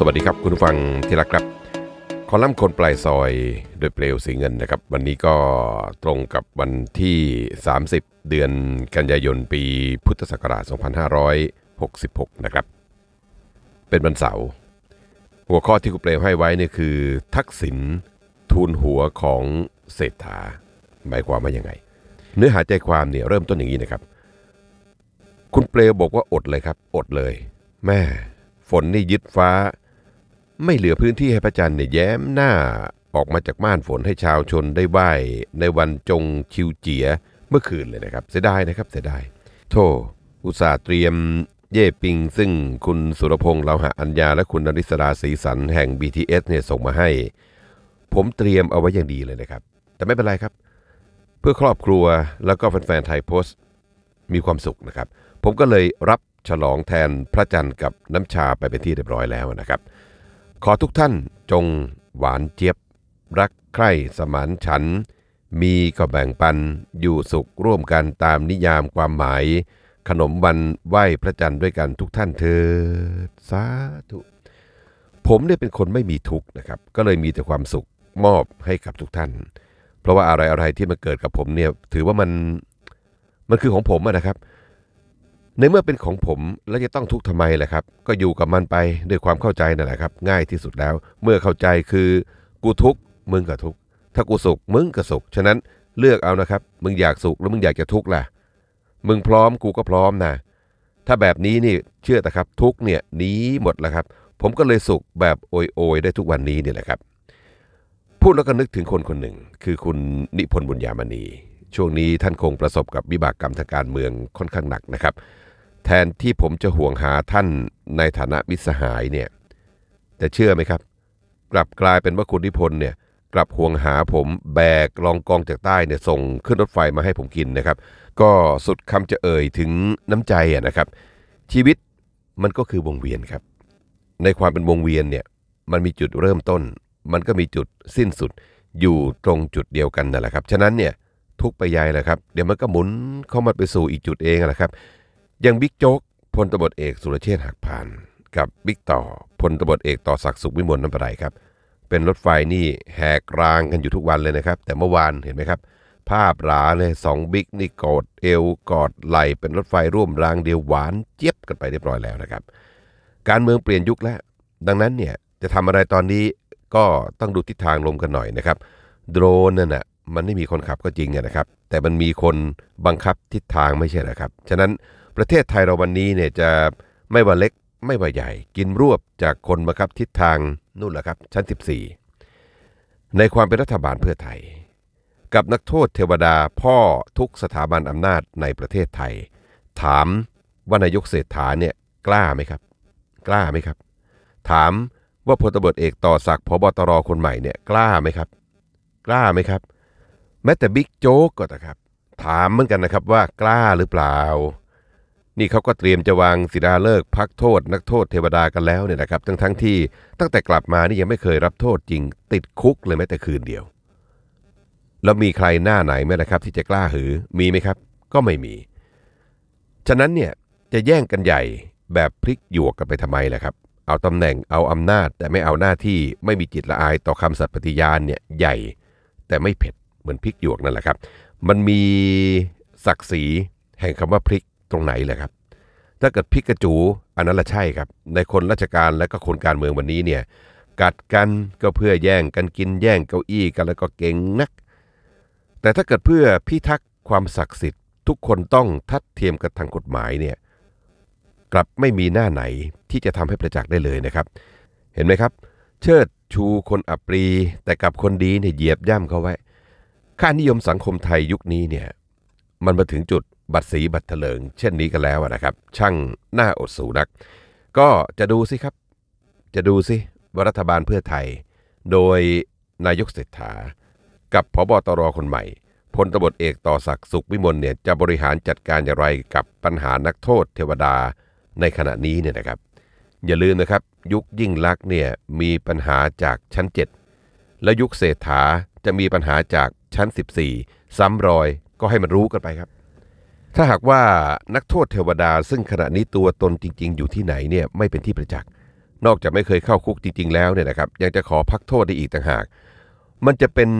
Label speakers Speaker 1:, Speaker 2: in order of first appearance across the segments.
Speaker 1: สวัสดีครับ คุณฟังที่รักครับ คอลัมน์คนปลายซอยโดยเปลวสีเงินนะครับ วันนี้ก็ตรงกับวันที่ 30 เดือนกันยายนปีพุทธศักราช 2566 นะครับ เป็นวันเสาร์หัวข้อที่คุณเปลวให้ไว้นี่คือ ทักษิณทูลหัวของเศรษฐาหมายความว่ายังไง เนื้อหาใจความเนี่ยเริ่มต้นอย่างนี้นะครับ คุณเปลวบอกว่าอดเลยครับ อดเลย แม่ฝนนี่ยึดฟ้าไม่เหลือพื้นที่ให้พระจันทร์เนี่ยแย้มหน้าออกมาจากม่านฝนให้ชาวชนได้ไหว้ ในวันจงชิวเจียเมื่อคืนเลยนะครับ เสียดายนะครับเสียดาย โท อุตสาห์เตรียมเย่ปิง ซึ่งคุณสุรพงษ์เลาหะอัญญา และคุณนริศราศรีสันแห่ง BTS เนี่ยส่งมาให้ ผมเตรียมเอาไว้อย่างดีเลยนะครับ แต่ไม่เป็นไรครับ เพื่อครอบครัวแล้วก็แฟนๆไทยโพสต์มีความสุขนะครับ ผมก็เลยรับฉลองแทนพระจันทร์กับน้ำชาไปเป็นที่เรียบร้อยแล้วนะครับขอทุกท่านจงหวานเจี๊ยบรักใคร่สมานฉัน มีก็แบ่งปันอยู่สุขร่วมกันตามนิยามความหมายขนมวันไหว้พระจันทร์ด้วยกันทุกท่านเถอสาธุ ผมเนี่ยเป็นคนไม่มีทุกข์นะครับ ก็เลยมีแต่ความสุขมอบให้กับทุกท่าน เพราะว่าอะไรอะไรที่มันเกิดกับผมเนี่ยถือว่ามันมันคือของผมนะครับในเมื่อเป็นของผมแล้วจะต้องทุกข์ทำไมล่ะครับ ก็อยู่กับมันไปด้วยความเข้าใจนั่นแหละครับ ง่ายที่สุดแล้ว เมื่อเข้าใจคือกูทุกข์มึงก็ทุกข์ถ้ากูสุขมึงก็สุขฉะนั้นเลือกเอานะครับ มึงอยากสุขแล้วมึงอยากจะทุกข์ล่ะ มึงพร้อมกูก็พร้อมนะถ้าแบบนี้นี่เชื่อแต่ครับทุกเนี่ยหนีหมดแล้วครับ ผมก็เลยสุขแบบโอยโอยได้ทุกวันนี้นี่แหละครับ พูดแล้วก็นึกถึงคนคนหนึ่งคือคุณนิพนธ์บุญญามณีช่วงนี้ท่านคงประสบกับวิบากกรรมทางการเมืองค่อนข้างหนักนะครับแทนที่ผมจะห่วงหาท่านในฐานะมิสหายเนี่ยแต่เชื่อไหมครับกลับกลายเป็นว่าคุณนิพนธ์เนี่ย กลับห่วงหาผมแบกรองกองจากใต้เนี่ยส่งขึ้นรถไฟมาให้ผมกินนะครับ ก็สุดคำจะเอ่ยถึงน้ำใจอ่ะนะครับ ชีวิตมันก็คือวงเวียนครับ ในความเป็นวงเวียนเนี่ยมันมีจุดเริ่มต้น มันก็มีจุดสิ้นสุดอยู่ตรงจุดเดียวกันนั่นแหละครับฉะนั้นเนี่ยทุกไปใหญ่แหละครับ เดี๋ยวมันก็หมุนเข้ามาไปสู่อีกจุดเองแหละครับอย่างบิ๊กโจ๊กพลตบดเอกสุรเชษฐ์หักพาน กับบิ๊กต่อพลตบดเอกต่อศักดิ์สุขวิมลน้ำประไรครับเป็นรถไฟนี่แหกรางกันอยู่ทุกวันเลยนะครับ แต่เมื่อวานเห็นไหมครับ ภาพหราเลยสองบิ๊กนี่กอดเอวกอดไหลเป็นรถไฟร่วมรางเดียวหวานเจี๊ยบกันไปเรียบร้อยแล้วนะครับ การเมืองเปลี่ยนยุคแล้ว ดังนั้นเนี่ยจะทำอะไรตอนนี้ก็ต้องดูทิศทางลมกันหน่อยนะครับโดรนนั่นนะ่ะมันไม่มีคนขับก็จริงนะครับแต่มันมีคนบังคับทิศทางไม่ใช่หรอครับฉะนั้นประเทศไทย เราวันนี้เนี่ยจะไม่ว่าเล็กไม่ว่าใหญ่ กินรวบจากคนมาครับทิศทางนู่นแหละครับชั้น 14 ในความเป็นรัฐบาลเพื่อไทย กับนักโทษเทวดาพ่อทุกสถาบันอำนาจในประเทศไทย ถามว่านายกเศรษฐาเนี่ยกล้าไหมครับ กล้าไหมครับ ถามว่าพลตบเอกต่อศักดิ์พบตรคนใหม่เนี่ยกล้าไหมครับ กล้าไหมครับแม้แต่บิ๊กโจ๊กก็นะครับถามเหมือนกันนะครับว่ากล้าหรือเปล่านี่เขาก็เตรียมจะวางศิลาเลิกพักโทษ นักโทษเทวดากันแล้วเนี่ยนะครับ ทั้งทั้งที่ตั้งแต่กลับมานี่ยังไม่เคยรับโทษจริงติดคุกเลยแม้แต่คืนเดียว แล้วมีใครหน้าไหนไหมนะครับที่จะกล้าหือ มีไหมครับก็ไม่มี ฉะนั้นเนี่ยจะแย่งกันใหญ่แบบพลิกหยวกกันไปทำไมล่ะครับ เอาตำแหน่งเอาอำนาจแต่ไม่เอาหน้าที่ไม่มีจิตละอายต่อคำสัตย์ปฏิญาณเนี่ยใหญ่ แต่ไม่เผ็ดเหมือนพลิกหยวกนั่นแหละครับ มันมีศักดิ์ศรีแห่งคำว่าพลิกตรงไหนเลยครับ ถ้าเกิดพิกจูอันนั้นละใช่ครับ ในคนราชการและก็คนการเมืองวันนี้เนี่ยกัดกันก็เพื่อแย่งกันกินแย่งเก้าอี้กันแล้วก็เก่งนัก แต่ถ้าเกิดเพื่อพิทักษ์ความศักดิ์สิทธิ์ทุกคนต้องทัดเทียมกันทางกฎหมายเนี่ยกลับไม่มีหน้าไหนที่จะทำให้ประจักษ์ได้เลยนะครับ เห็นไหมครับ เชิดชูคนอัปรี แต่กับคนดีเนี่ยเหยียบย่ำเขาไว้ค่านิยมสังคมไทยยุคนี้เนี่ยมันมาถึงจุดบัตรสีบัตรเถลิง เช่นนี้กันแล้วนะครับช่างหน้าอดสูนัก ก็จะดูสิครับ จะดูสิว่ารัฐบาลเพื่อไทย โดยนายกเศรษฐากับพบตรคนใหม่พลตบเอกต่อศักดิ์สุขวิมลเนี่ยจะบริหารจัดการอย่างไรกับปัญหานักโทษเทวดาในขณะนี้เนี่ยนะครับ อย่าลืมนะครับยุคยิ่งลักษณ์เนี่ยมีปัญหาจากชั้น7และยุคเศรษฐาจะมีปัญหาจากชั้น 14 ซ้ำรอยก็ให้มันรู้กันไปครับถ้าหากว่านักโทษเทวดาซึ่งขณะนี้ตัวตนจริงๆ อยู่ที่ไหนเนี่ยไม่เป็นที่ประจักษ์ นอกจากไม่เคยเข้าคุกจริงๆแล้วเนี่ยนะครับยังจะขอพักโทษได้อีกต่างหาก มันจะเป็น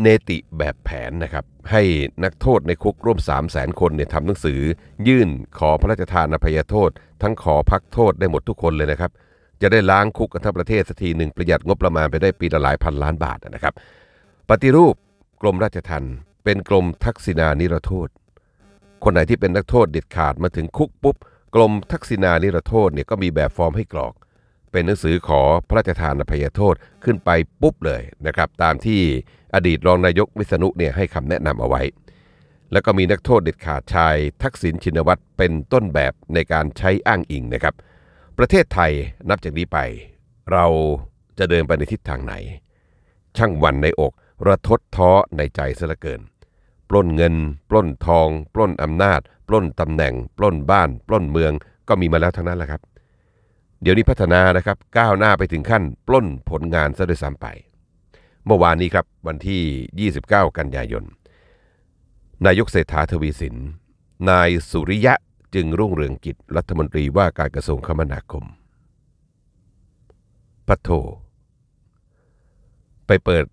Speaker 1: เนติแบบแผนนะครับให้นักโทษในคุกร่วม3 0 0แสนคนเนี่ยทำหนังสือ ยื่นขอพระราชทานอภัยโทษ ทั้งขอพักโทษได้หมดทุกคนเลยนะครับจะได้ล้างคุกกันทั้งประเทศสักทีหนึ่งประหยัดงบประมาณไปได้ปีละหลายพันล้านบาทนะครับ ปฏิรูปกรมราชทัณฑ์เป็นกรมทักษิณานิรโทษคนไหนที่เป็นนักโทษเด็ดขาดมาถึงคุกปุ๊บกรมทักษิณานิรโทษเนี่ยก็มีแบบฟอร์มให้กรอก เป็นหนังสือขอพระราชทานอภัยโทษขึ้นไปปุ๊บเลยนะครับตามที่อดีตรองนายกวิษณุเนี่ยให้คำแนะนำเอาไว้ แล้วก็มีนักโทษเด็ดขาดชายทักษิณชินวัตรเป็นต้นแบบในการใช้อ้างอิงนะครับ ประเทศไทยนับจากนี้ไป เราจะเดินไปในทิศทางไหน ช่างวันในอกระทดท้อในใจซะลเกินปล้นเงิน ปล้นทอง ปล้นอำนาจ ปล้นตำแหน่ง ปล้นบ้าน ปล้นเมืองก็มีมาแล้วทั้งนั้นแหละครับ เดี๋ยวนี้พัฒนานะครับ ก้าวหน้าไปถึงขั้น ปล้นผลงานซะด้วยซ้ำไปเมื่อวานนี้ครับวันที่ 29 กันยายน นายกเศรษฐาทวีสินนายสุริยะจึงรุ่งเรืองกิจรัฐมนตรีว่าการกระทรวงคมนาคม พัทโทไปเปิด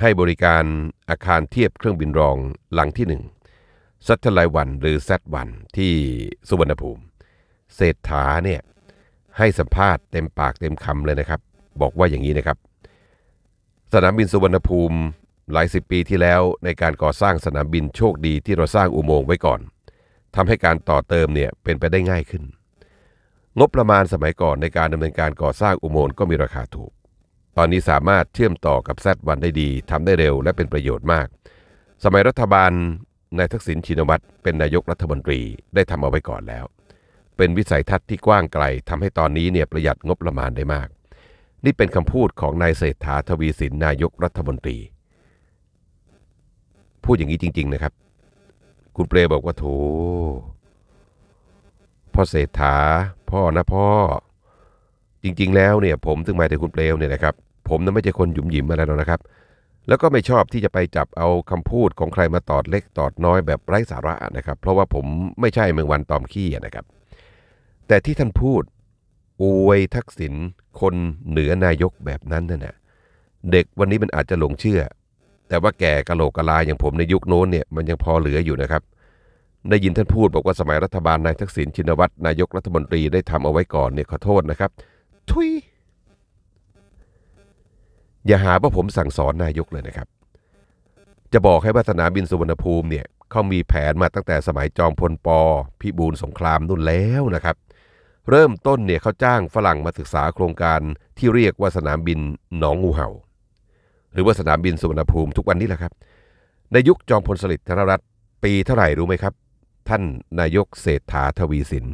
Speaker 1: ให้บริการอาคารเทียบเครื่องบินรองหลังที่หนึ่งซัตไลวันหรือแซดวันที่สุวรรณภูมิ เศรษฐาเนี่ยให้สัมภาษณ์เต็มปากเต็มคำเลยนะครับ บอกว่าอย่างนี้นะครับ สนามบินสุวรรณภูมิหลายสิบปีที่แล้วในการก่อสร้างสนามบินโชคดีที่เราสร้างอุโมงค์ไว้ก่อน ทำให้การต่อเติมเนี่ยเป็นไปได้ง่ายขึ้นงบประมาณสมัยก่อนในการดำเนินการก่อสร้างอุโมงค์ก็มีราคาถูกตอนนี้สามารถเชื่อมต่อกับแซดวันได้ดีทำได้เร็ว และเป็นประโยชน์มาก สมัยรัฐบาลนายทักษิณชินวัตรเป็นนายกรัฐมนตรีได้ทำเอาไว้ก่อนแล้ว เป็นวิสัยทัศน์ที่กว้างไกลทำให้ตอนนี้เนี่ยประหยัดงบประมาณได้มาก นี่เป็นคำพูดของนายเศรษฐาทวีสินนายกรัฐมนตรี พูดอย่างนี้จริง ๆนะครับ คุณเปรบอกว่าโถ พ่อเศรษฐาพ่อนะพ่อจริงๆ แล้วเนี่ยผมถึงหมายถึงคุณเปลวเนี่ยนะครับผมนั้นไม่ใช่คนหยุมหยิมอะไรหรอกนะครับ แล้วก็ไม่ชอบที่จะไปจับเอาคำพูดของใครมาตอดเล็กตอดน้อยแบบไร้สาระนะครับ เพราะว่าผมไม่ใช่เมืองวันตอมขี้นะครับ แต่ที่ท่านพูดอวยทักษิณคนเหนือนายกแบบนั้นนะ่นะเด็กวันนี้มันอาจจะหลงเชื่อ แต่ว่าแก่กะโหลกกะลายอย่างผมในยุคโน้นเนี่ยมันยังพอเหลืออยู่นะครับได้ยินท่านพูดบอกว่าสมัยรัฐบาลนายทักษิณชินวัตรนายกรัฐมนตรีได้ทำเอาไว้ก่อนเนี่ยขอโทษนะครับทุย อย่าหาว่าผมสั่งสอนนายกเลยนะครับ จะบอกให้ว่าสนามบินสุวรรณภูมิเนี่ยเขามีแผนมาตั้งแต่สมัยจอมพลปอพิบูลสงครามนู่นแล้วนะครับ เริ่มต้นเนี่ยเขาจ้างฝรั่งมาศึกษาโครงการที่เรียกว่าสนามบินหนองงูเหา่า หรือว่าสนามบินสุวรรณภูมิทุกวันนี้แหละครับ ในยุคจอมพลสฤษดิ์ธนรัตน์ปีเท่าไหร่รู้ไหมครับ ท่านนายกเศรษฐาทวีสิน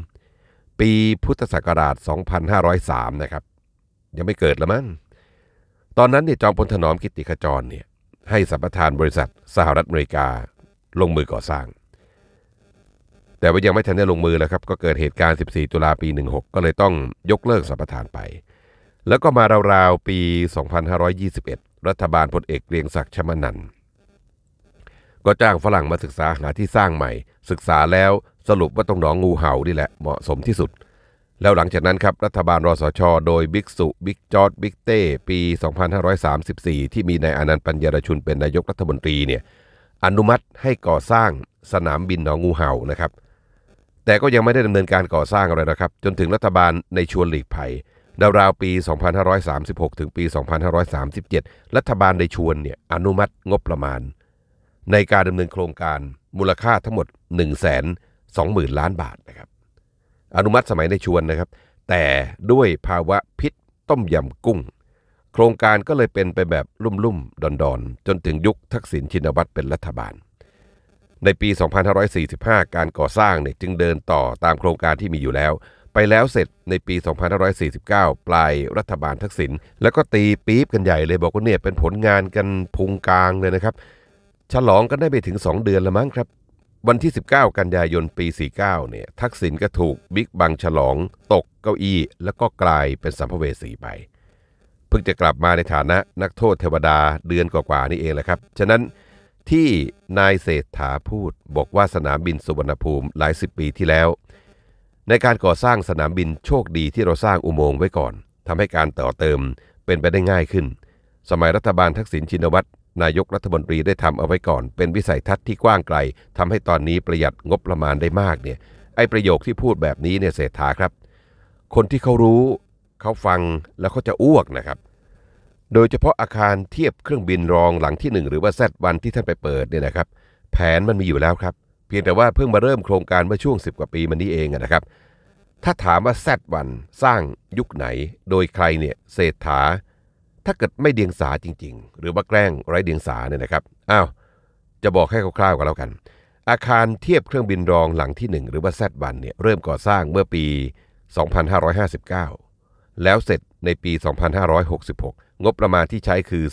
Speaker 1: ปีพุทธศักราช 2503 นะครับ ยังไม่เกิดละมั้งตอนนั้นเนี่ยจอมพลถนอมกิติขจรเนี่ยให้สัมปทานบริษัทสหรัฐอเมริกาลงมือก่อสร้าง แต่ว่ายังไม่ทันได้ลงมือแล้วครับ ก็เกิดเหตุการณ์ 14 ตุลาปี 16 ก็เลยต้องยกเลิกสัมปทานไป แล้วก็มาราวๆปี 2521 รัฐบาลพลเอกเกรียงศักดิ์ชมนันก็จ้างฝรั่งมาศึกษาหาที่สร้างใหม่ ศึกษาแล้วสรุปว่าตรงหนองงูเห่านี่แหละ เหมาะสมที่สุด แล้วหลังจากนั้นครับรัฐบาลรสช โดยบิ๊กสุ บิ๊กจอร์ดบิ๊กเต้ปี 2534 ที่มีนายอนันต์ปัญญรชุนเป็นนายกรัฐมนตรีเนี่ยอนุมัติให้ก่อสร้างสนามบินหนองงูเห่านะครับ แต่ก็ยังไม่ได้ดำเนินการก่อสร้างอะไรนะครับ จนถึงรัฐบาลในชวนหลีกภัยราวๆปี 2536ถึงปี 2537 รัฐบาลในชวนเนี่ยอนุมัติงบประมาณ ในการดำเนินโครงการมูลค่าทั้งหมด 1 0 0 0 0 20,000ล้านบาทนะครับ อนุมัติสมัยในชวนนะครับ แต่ด้วยภาวะพิษต้มยำกุ้ง โครงการก็เลยเป็นไปแบบลุ่มๆ ดอนๆ จนถึงยุคทักษิณชินวัตรเป็นรัฐบาล ในปี 2545 การก่อสร้างเนี่ยจึงเดินต่อตามโครงการที่มีอยู่แล้ว ไปแล้วเสร็จในปี 2549 ปลายรัฐบาลทักษิณแล้วก็ตีปี๊บกันใหญ่เลย บอกว่าเนี่ยเป็นผลงานกันพุงกลางเลยนะครับ ฉลองกันได้ไปถึง 2 เดือนละมั้งครับวันที่ 19 กันยายนปี 49เนี่ยทักษิณก็ถูกบิ๊กบังฉลองตกเก้าอี้ แล้วก็กลายเป็นสัมภเวสีไปเพิ่งจะกลับมาในฐานะนักโทษเทวดาเดือนกว่าๆนี่เองแหละครับ ฉะนั้นที่นายเศรษฐาพูดบอกว่าสนามบินสุวรรณภูมิหลายสิบปีที่แล้ว ในการก่อสร้างสนามบินโชคดีที่เราสร้างอุโมงค์ไว้ก่อน ทำให้การต่อเติมเป็นไปได้ง่ายขึ้น สมัยรัฐบาลทักษิณชินวัตรนายกรัฐมนตรีได้ทำเอาไว้ก่อนเป็นวิสัยทัศน์ที่กว้างไกล ทำให้ตอนนี้ประหยัดงบประมาณได้มากเนี่ยไอประโยคที่พูดแบบนี้เนี่ยเศรษฐาครับ คนที่เขารู้เขาฟังแล้วเขาจะอ้วกนะครับ โดยเฉพาะอาคารเทียบเครื่องบินรองหลังที่ 1 หรือว่าแซดวันที่ท่านไปเปิดเนี่ยนะครับแผนมันมีอยู่แล้วครับเพียงแต่ว่าเพิ่งมาเริ่มโครงการเมื่อช่วง 10 กว่าปีมานี้เองนะครับ ถ้าถามว่าแซดวันสร้างยุคไหน โดยใครเนี่ยเศรษฐาถ้าเกิดไม่เดียงสาจริงๆ หรือว่าแกล้งไร้เดียงสาเนี่ยนะครับ อ้าว จะบอกให้คร่าวๆกันแล้วกัน อาคารเทียบเครื่องบินรองหลังที่ 1 หรือว่าแซดบันเนี่ยเริ่มก่อสร้างเมื่อปี 2559 แล้วเสร็จในปี 2566 งบประมาณที่ใช้คือ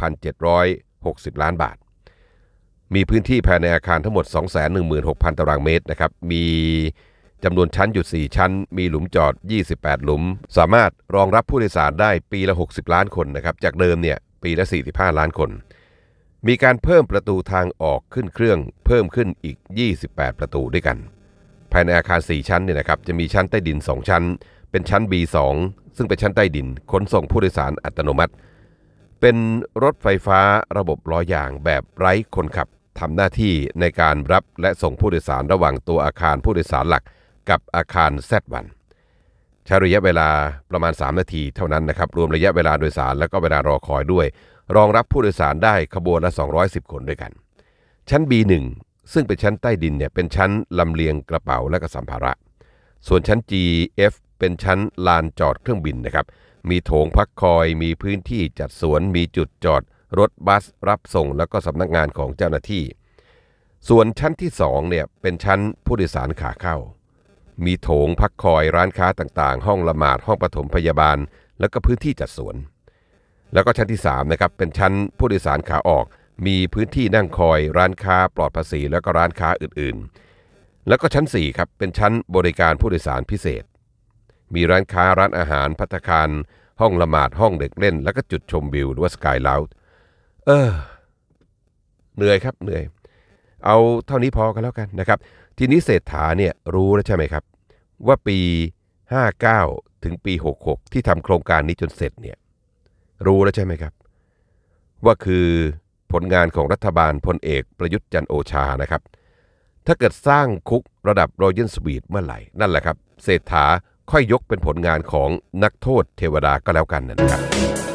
Speaker 1: 39,760 ล้านบาท มีพื้นที่ภายในอาคารทั้งหมด 216,000 ตารางเมตรนะครับ มีจำนวนชั้นอยู่4ชั้น มีหลุมจอด 28 หลุม สามารถรองรับผู้โดยสารได้ปีละ 60 ล้านคนนะครับจากเดิมเนี่ยปีละ 45 ล้านคน มีการเพิ่มประตูทางออกขึ้นเครื่องเพิ่มขึ้นอีก 28 ประตูด้วยกัน ภายในอาคาร 4 ชั้นเนี่ยนะครับจะมีชั้นใต้ดิน 2 ชั้น เป็นชั้น B2 ซึ่งเป็นชั้นใต้ดินขนส่งผู้โดยสารอัตโนมัติ เป็นรถไฟฟ้าระบบล้อยางแบบไร้คนขับทำหน้าที่ในการรับและส่งผู้โดยสารระหว่างตัวอาคารผู้โดยสารหลักกับอาคารแซดวันใช้ระยะเวลาประมาณ 3 นาทีเท่านั้นนะครับรวมระยะเวลาโดยสารแล้วก็เวลารอคอยด้วย รองรับผู้โดยสารได้ขบวนละ 210 คนด้วยกัน ชั้น B1 ซึ่งเป็นชั้นใต้ดินเนี่ยเป็นชั้นลำเลียงกระเป๋าและก็สัมภาระ ส่วนชั้น G F เป็นชั้นลานจอดเครื่องบินนะครับมีโถงพักคอยมีพื้นที่จัดสวนมีจุดจอด รถบัส รับส่งแล้วก็สำนักงานของเจ้าหน้าที่ ส่วนชั้นที่2เนี่ยเป็นชั้นผู้โดยสารขาเข้ามีโถงพักคอยร้านค้าต่างๆ ห้องละหมาดห้องปฐมพยาบาล แล้วก็พื้นที่จัดสวน แล้วก็ชั้นที่3นะครับเป็นชั้นผู้โดยสารขาออก มีพื้นที่นั่งคอย ร้านค้าปลอดภาษีแล้วก็ร้านค้าอื่นๆ แล้วก็ชั้น4ครับเป็นชั้นบริการผู้โดยสารพิเศษมีร้านค้าร้านอาหารพัตคารห้องละหมาดห้องเด็กเล่นแล้วก็จุดชมวิวหรือว่าสกายลาส์เออเหนื่อยครับเหนื่อยเอาเท่านี้พอกันแล้วกันนะครับ ทีนี้เศรษฐาเนี่ยรู้แล้วใช่ไหมครับ ว่าปี 59 ถึงปี 66 ที่ทำโครงการนี้จนเสร็จเนี่ยรู้แล้วใช่ไหมครับ ว่าคือผลงานของรัฐบาลพลเอกประยุทธ์จันโอชานะครับ ถ้าเกิดสร้างคุกระดับรอยัลสวีทเมื่อไหร่ นั่นแหละครับ เศรษฐาค่อยยกเป็นผลงานของนักโทษเทวดาก็แล้วกันนะครับ